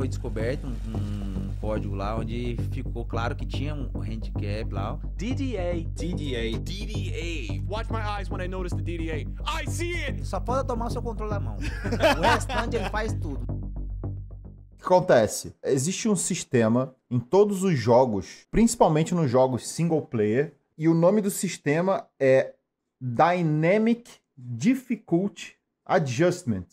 foi descoberto um, um, código lá onde ficou claro que tinha um handicap lá. DDA. DDA. DDA. Watch my eyes when I notice the DDA. I see it! Só pode tomar o seu controle da mão. o restante ele faz tudo. O que acontece? Existe um sistema em todos os jogos, principalmente nos jogos single player, e o nome do sistema é Dynamic Difficulty Adjustment.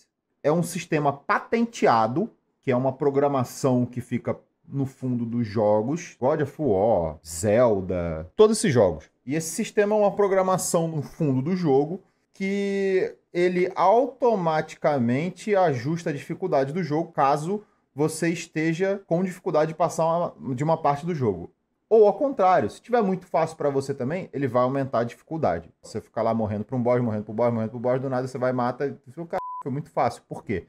É um sistema patenteado que é uma programação que fica no fundo dos jogos, God of War, Zelda, todos esses jogos. E esse sistema é uma programação no fundo do jogo que ele automaticamente ajusta a dificuldade do jogo caso você esteja com dificuldade de passar uma, de uma parte do jogo. Ou ao contrário, se tiver muito fácil para você também, ele vai aumentar a dificuldade. Você ficar lá morrendo para um boss, morrendo para um boss, morrendo para um boss, do nada você vai e mata, foi muito fácil. Por quê?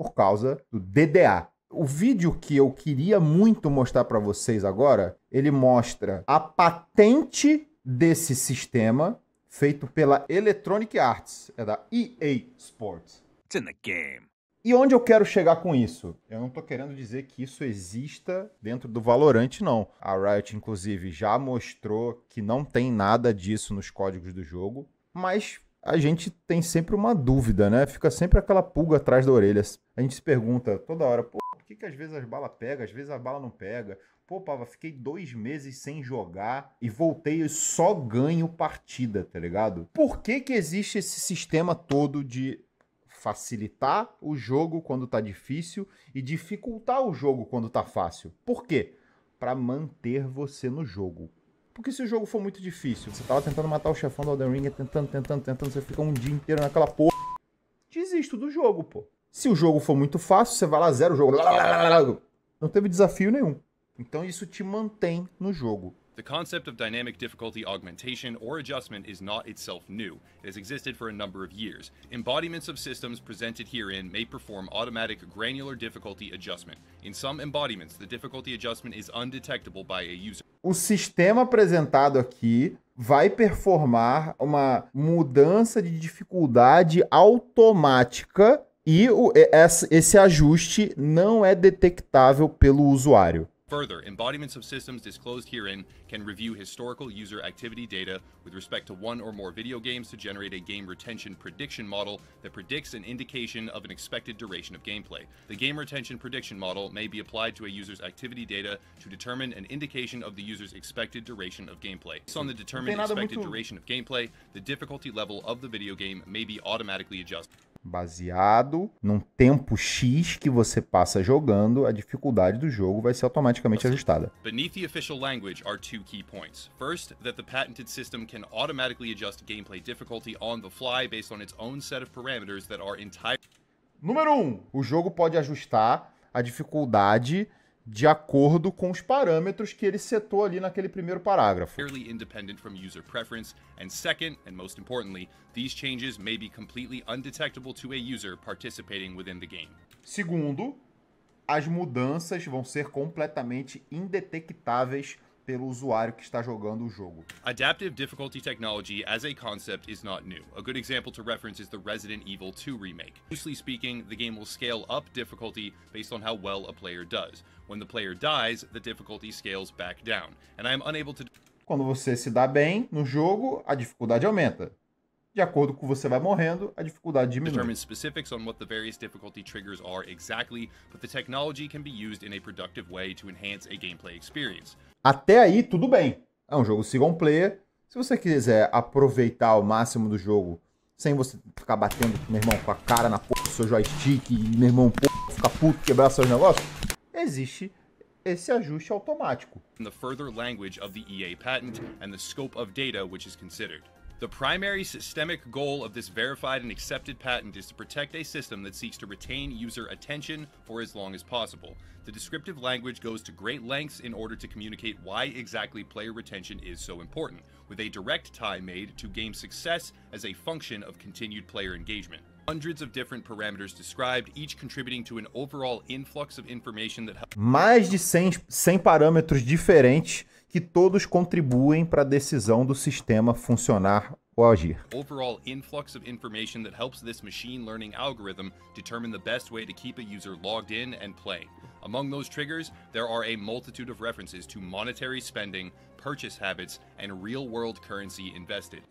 por causa do DDA. O vídeo que eu queria muito mostrar para vocês agora, ele mostra a patente desse sistema feito pela Electronic Arts, é da EA Sports. It's in the game. E onde eu quero chegar com isso? Eu não estou querendo dizer que isso exista dentro do Valorant, não. A Riot, inclusive, já mostrou que não tem nada disso nos códigos do jogo, mas a gente tem sempre uma dúvida, né? Fica sempre aquela pulga atrás da orelha. A gente se pergunta toda hora, pô, por que, que às vezes as balas pegam, às vezes a bala não pega? Pô, Pava, fiquei dois meses sem jogar e voltei e só ganho partida, tá ligado? Por que que existe esse sistema todo de facilitar o jogo quando tá difícil e dificultar o jogo quando tá fácil? Por quê? Para manter você no jogo porque se o jogo for muito difícil, você tava tá tentando matar o chefão do Elden Ring, tentando, tentando, tentando, você fica um dia inteiro naquela porra. Desisto do jogo, pô. Se o jogo for muito fácil, você vai lá zero o jogo. Não teve desafio nenhum. Então isso te mantém no jogo. The concept of dynamic difficulty augmentation or adjustment is not itself new. It has existed for a number of years. Embodiments of systems presented herein may perform automatic granular difficulty adjustment. In some embodiments, the difficulty adjustment is undetectable by a user o sistema apresentado aqui vai performar uma mudança de dificuldade automática e o, esse ajuste não é detectável pelo usuário. Further, embodiments of systems disclosed herein can review historical user activity data with respect to one or more video games to generate a game retention prediction model that predicts an indication of an expected duration of gameplay. The game retention prediction model may be applied to a user's activity data to determine an indication of the user's expected duration of gameplay. Based on the determined expected duration of gameplay, the difficulty level of the video game may be automatically adjusted. baseado num tempo X que você passa jogando, a dificuldade do jogo vai ser automaticamente ajustada. Beneath the official language are two key points. First, that the patented system can automatically adjust gameplay difficulty on the fly based on its own set of parameters that are entirely Número 1. Um, o jogo pode ajustar a dificuldade de acordo com os parâmetros que ele setou ali naquele primeiro parágrafo. Clearly independent from user preference, and second, and most importantly, these changes may be completely undetectable to a user participating within the game. Segundo, as mudanças vão ser completamente indetectáveis pelo usuário que está jogando o jogo. Adaptive difficulty technology as a concept is not new. A good example to reference is the Resident Evil 2 remake. Loosely speaking, the game will scale up difficulty based on how well a player does. When the player dies, the difficulty scales back down, and I am unable to Quando você se dá bem no jogo, a dificuldade aumenta de acordo com você vai morrendo, a dificuldade diminui. Determine specifics on what the various difficulty triggers are exactly, but the technology can be used in a productive way to enhance a gameplay experience. Até aí tudo bem. É um jogo single player. Se você quiser aproveitar o máximo do jogo sem você ficar batendo, meu irmão, com a cara na porra do seu joystick e meu irmão porra, ficar puto, quebrar seus negócios, existe esse ajuste automático. The further language of the EA patent and the scope of data which is considered. The primary systemic goal of this verified and accepted patent is to protect a system that seeks to retain user attention for as long as possible. The descriptive language goes to great lengths in order to communicate why exactly player retention is so important, with a direct tie made to game success as a function of continued player engagement hundreds of different parameters described, each contributing to an overall influx of information that Mais de 100, 100 parâmetros diferentes que todos contribuem para a decisão do sistema funcionar ou agir. Overall influx of information that helps this machine learning algorithm determine the best way to keep a user logged in and playing. Among those triggers, there are a multitude of references to monetary spending, purchase habits, and real-world currency invested.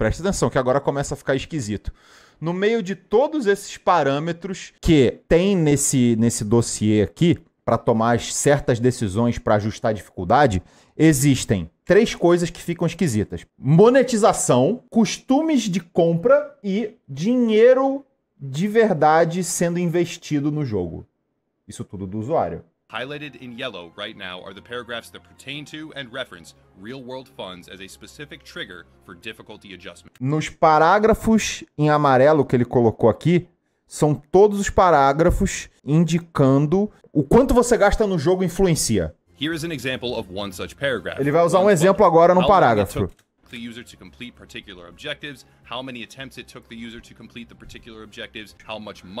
Presta atenção, que agora começa a ficar esquisito. No meio de todos esses parâmetros que tem nesse, nesse dossiê aqui, para tomar certas decisões para ajustar a dificuldade, existem três coisas que ficam esquisitas: monetização, costumes de compra e dinheiro de verdade sendo investido no jogo. Isso tudo do usuário. Highlighted in yellow right now are the paragraphs that pertain to and reference real-world funds as a specific trigger for difficulty adjustment. Nos parágrafos em amarelo que ele colocou aqui, são todos os parágrafos indicando o quanto você gasta no jogo influencia. Here is an example of one such paragraph. Ele vai usar um exemplo agora num parágrafo. the user to complete particular objectives, how many attempts it took the user to complete the particular objectives, how much money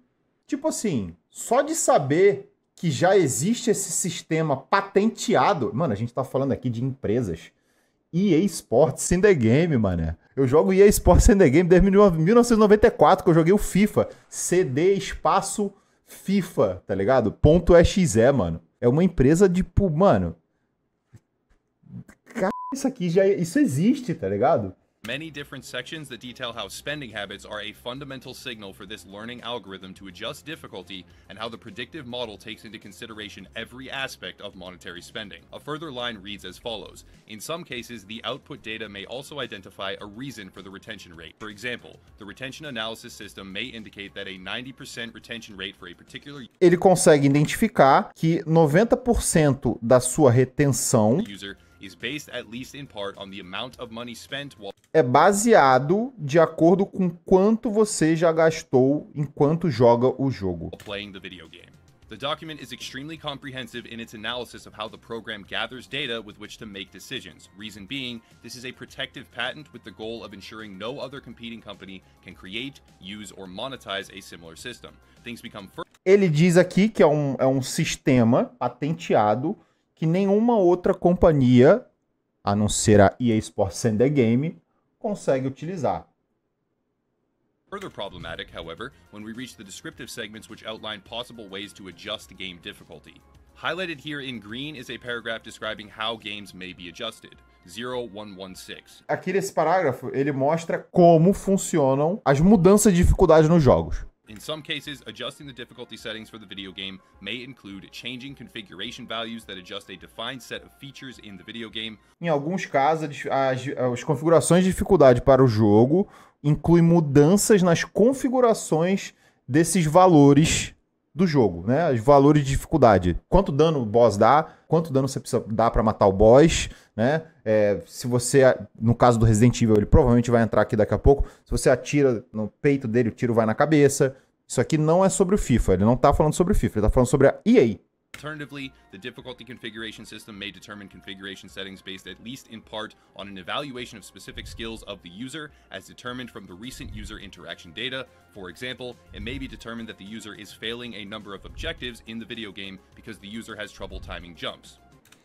Tipo assim, só de saber que já existe esse sistema patenteado. Mano, a gente tá falando aqui de empresas. EA Sports in the Game, mané. Eu jogo EA Sports in the Game desde 1994, que eu joguei o FIFA. CD espaço FIFA, tá ligado? Ponto .exe, mano. É uma empresa de, tipo, mano... Cara, isso aqui já... Isso existe, tá ligado? Many different sections that detail how spending habits are a fundamental signal for this learning algorithm to adjust difficulty and how the predictive model takes into consideration every aspect of monetary spending. A further line reads as follows In some cases, the output data may also identify a reason for the retention rate. For example, the retention analysis system may indicate that a 90% retention rate for a particular Ele consegue identificar que 90% da sua retenção user is based at least in part on the amount of money spent while é baseado de acordo com quanto você já gastou enquanto joga o jogo. Playing the video game. The document is extremely comprehensive in its analysis of how the program gathers data with which to make decisions. Reason being, this is a protective patent with the goal of ensuring no other competing company can create, use, or monetize a similar system. Things become Ele diz aqui que é um, é um sistema patenteado que nenhuma outra companhia, a não ser a EA Sports the Game, consegue utilizar. Further problematic, however, when we reach the descriptive segments which outline possible ways to adjust game difficulty. Highlighted here in green is a paragraph describing how games may be adjusted. 0116. Aqui nesse parágrafo, ele mostra como funcionam as mudanças de dificuldade nos jogos. In some cases, adjusting the difficulty settings for the video game may include changing configuration values that adjust a defined set of features in the video game. Em alguns casos, as, as configurações de dificuldade para o jogo incluem mudanças nas configurações desses valores do jogo, né? Os valores de dificuldade. Quanto dano o boss dá, quanto dano você precisa dar para matar o boss, né? É, se você, no caso do Resident Evil, ele provavelmente vai entrar aqui daqui a pouco. Se você atira no peito dele, o tiro vai na cabeça. Isso aqui não é sobre o FIFA, ele não tá falando sobre o FIFA, ele tá falando sobre a EA, Alternatively, the difficulty configuration system may determine configuration settings based at least in part on an evaluation of specific skills of the user as determined from the recent user interaction data. For example, it may be determined that the user is failing a number of objectives in the video game because the user has trouble timing jumps.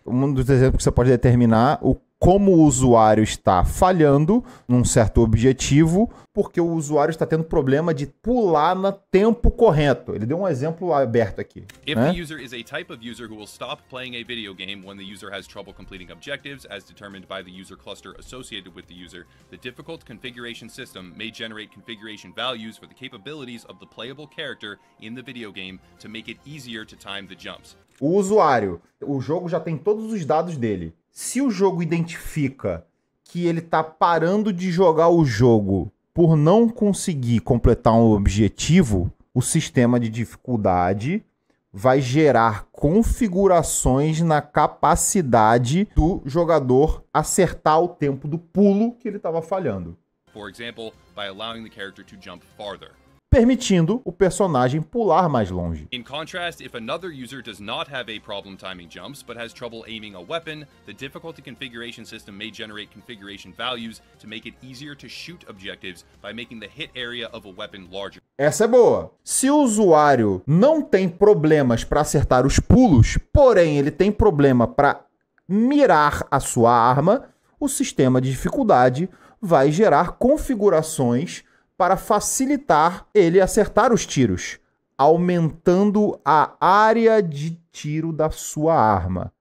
um dos exemplos que você pode determinar o como o usuário está falhando num certo objetivo, porque o usuário está tendo problema de pular no tempo correto. Ele deu um exemplo aberto aqui. If né? the user is a type of user who will stop playing a video quando o usuário tem problemas trouble objetivos, como determinado pelo cluster the user cluster associated with o user, the difficult configuration system may generate configuration values for the capabilities of the playable character in the video game fazer mais fácil de to os jumps o usuário, o jogo já tem todos os dados dele. Se o jogo identifica que ele está parando de jogar o jogo por não conseguir completar um objetivo, o sistema de dificuldade vai gerar configurações na capacidade do jogador acertar o tempo do pulo que ele estava falhando. Por exemplo, by allowing the character to jump farther permitindo o personagem pular mais longe. In contrast, if another user does not have a problem timing jumps but has trouble aiming a weapon, the difficulty configuration system may generate configuration values to make it easier to shoot objectives by making the hit area of a weapon larger. Essa é boa. Se o usuário não tem problemas para acertar os pulos, porém ele tem problema para mirar a sua arma, o sistema de dificuldade vai gerar configurações para facilitar ele acertar os tiros, aumentando a área de tiro da sua arma.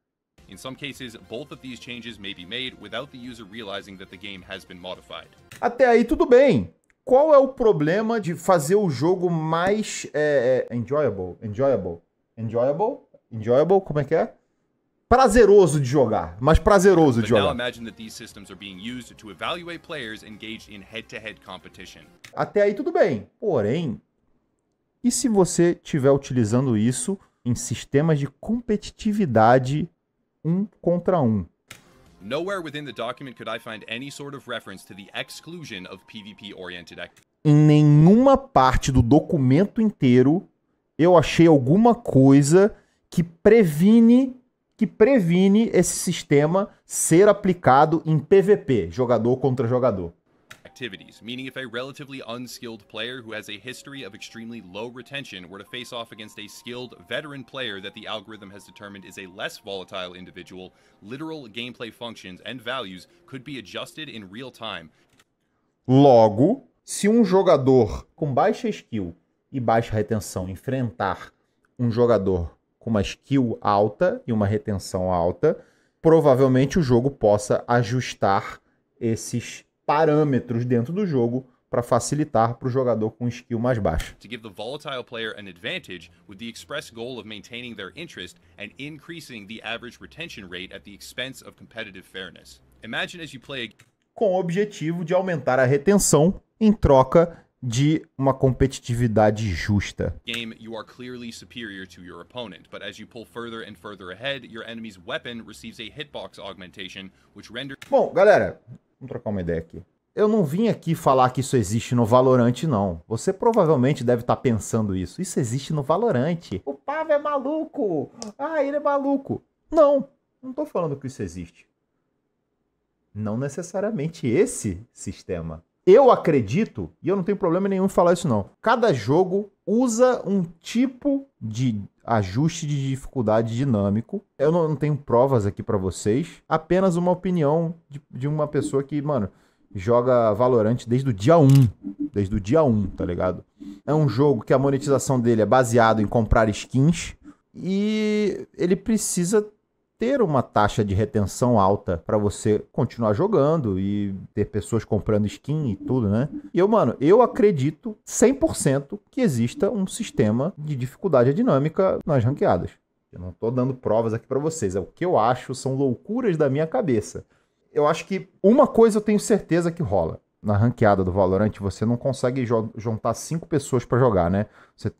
In some cases, both of these changes may be made without the user realizing that the game has been modified. Até aí tudo bem. Qual é o problema de fazer o jogo mais é, é, enjoyable, enjoyable, enjoyable, enjoyable? Como é que é? prazeroso de jogar, mas prazeroso de jogar. Até aí tudo bem. Porém, e se você estiver utilizando isso em sistemas de competitividade um contra um? Nowhere within the document could I find any sort of reference to the exclusion of PvP-oriented Em nenhuma parte do documento inteiro eu achei alguma coisa que previne que previne esse sistema ser aplicado em PVP, jogador contra jogador. activities, meaning if a relatively unskilled player who has a history of extremely low retention were to face off against a skilled veteran player that the algorithm has determined is a less volatile individual, literal gameplay functions and values could be adjusted in real time. Logo, se um jogador com baixa skill e baixa retenção enfrentar um jogador com uma skill alta e uma retenção alta, provavelmente o jogo possa ajustar esses parâmetros dentro do jogo para facilitar para o jogador com um skill mais baixo. To give the volatile player an advantage with the express goal of maintaining their interest and increasing the average retention rate at the expense of competitive fairness. Imagine as you play com o objetivo de aumentar a retenção em troca de uma competitividade justa. Game, you are clearly superior to your opponent, but as you pull further and further ahead, your enemy's weapon receives a hitbox augmentation, which renders Bom, galera, vamos trocar uma ideia aqui. Eu não vim aqui falar que isso existe no Valorante, não. Você provavelmente deve estar tá pensando isso. Isso existe no Valorante. O Pavo é maluco. Ah, ele é maluco. Não, não estou falando que isso existe. Não necessariamente esse sistema. Eu acredito, e eu não tenho problema nenhum em falar isso não. Cada jogo usa um tipo de ajuste de dificuldade dinâmico. Eu não, não tenho provas aqui para vocês, apenas uma opinião de, de uma pessoa que, mano, joga Valorant desde o dia 1. Desde o dia 1, tá ligado? É um jogo que a monetização dele é baseado em comprar skins e ele precisa ter uma taxa de retenção alta para você continuar jogando e ter pessoas comprando skin e tudo, né? E eu, mano, eu acredito 100% que exista um sistema de dificuldade dinâmica nas ranqueadas. Eu não tô dando provas aqui para vocês, é o que eu acho, são loucuras da minha cabeça. Eu acho que uma coisa eu tenho certeza que rola. Na ranqueada do Valorant, você não consegue juntar cinco pessoas para jogar, né? Você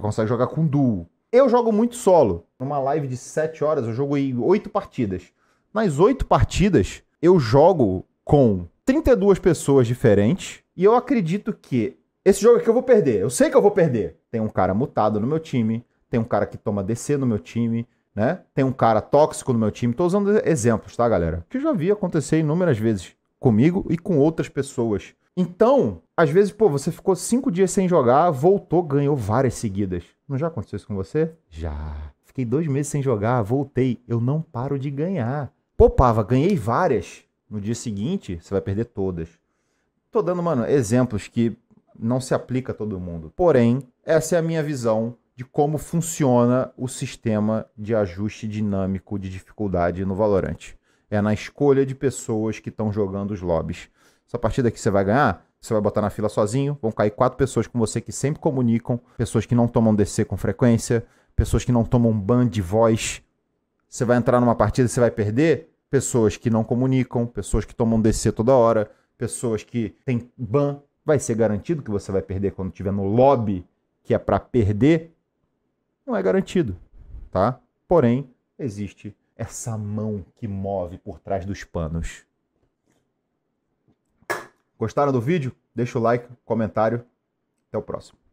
consegue jogar com duo. Eu jogo muito solo. Numa live de 7 horas, eu jogo oito partidas. Nas oito partidas, eu jogo com 32 pessoas diferentes. E eu acredito que esse jogo aqui eu vou perder. Eu sei que eu vou perder. Tem um cara mutado no meu time. Tem um cara que toma DC no meu time. Né? Tem um cara tóxico no meu time. Tô usando exemplos, tá, galera? Que eu já vi acontecer inúmeras vezes comigo e com outras pessoas. Então, às vezes, pô, você ficou cinco dias sem jogar, voltou, ganhou várias seguidas. Não já aconteceu isso com você? Já. Fiquei dois meses sem jogar, voltei. Eu não paro de ganhar. Poupava, ganhei várias. No dia seguinte, você vai perder todas. Tô dando, mano, exemplos que não se aplica a todo mundo. Porém, essa é a minha visão de como funciona o sistema de ajuste dinâmico de dificuldade no Valorant. É na escolha de pessoas que estão jogando os lobbies. Essa partida aqui você vai ganhar, você vai botar na fila sozinho, vão cair quatro pessoas com você que sempre comunicam, pessoas que não tomam DC com frequência, pessoas que não tomam ban de voz. Você vai entrar numa partida e você vai perder pessoas que não comunicam, pessoas que tomam DC toda hora, pessoas que têm ban. Vai ser garantido que você vai perder quando tiver no lobby, que é para perder? Não é garantido, tá? Porém, existe essa mão que move por trás dos panos. Gostaram do vídeo? Deixa o like, comentário. Até o próximo.